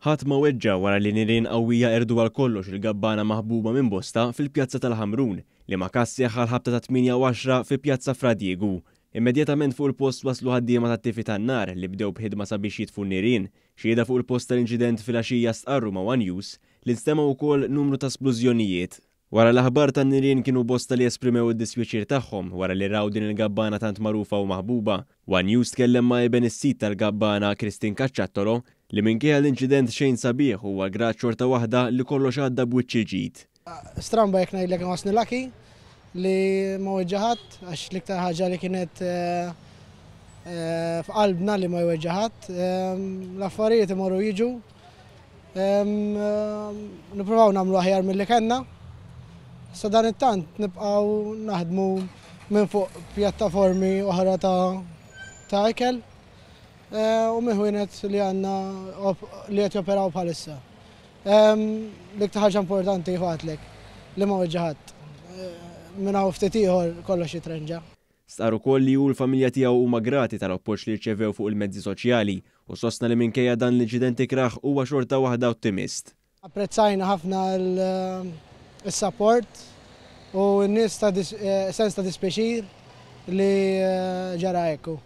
ħadd ma weġġa wara li nirien qawwija erdu għal kollox il-gabbana maħbuba minn bosta fil-pjazza tal-Ħamrun li ma kassieħ għal ħabta ta' 8 fi pjazza Fradiegu. Immedjatament fuq il-post waslu ħaddiema ta' tifi tan-nar li bdew bħidma sabiex jitfu nirien, xieda fuq il-post tal-inċident fil-għaxija stqarru ma' One News li nstema wkoll numru ta' splużjonijiet Wara l-aħbar tan nirien kienu bosta li esprimew id-dispjaċir tagħhom wara li raw din il-gabbana tant marufa u maħbuba. One News tkellem ma' Eben is-sit tal-gabbana Kristin Kacciattolo li minkejja l-inċident xejn sabiħ huwa graċċor ta' waħda li kollox għadda bwiċċi ġid. Stramba jekk ngħidlek wasni laki li ma weġġaħat għax l-iktar ħaġa li kienet eh, eh, f'qalbna li ma jweġġaħat. Ehm, l-affarijiet imorru jiġu. Ehm, ehm, nipprovaw nagħmlu aħjar mill-li kellna. Sa dan it-tant nibqaw naħdmu minn fuq pjattaformi oħra ta' ta' eh, u miħwinet li għanna li qed joperaw bħalissa. Dik taħħaġa ħaġa importanti ħatlek li ma uġġaħat eh, Minn hawn ftit ieħor kollox jitrenġa. Star ukoll li l-familja tiegħu huma magrati tal-appoġġ li rċevew fuq il-mezzi soċjali u sosna li minkejja dan l-inċidenti kraħ huwa xorta waħda ottimist. Apprezzajna ħafna l- il-support u n-nis ta' eh, dispeċir li eh, ġara ekku.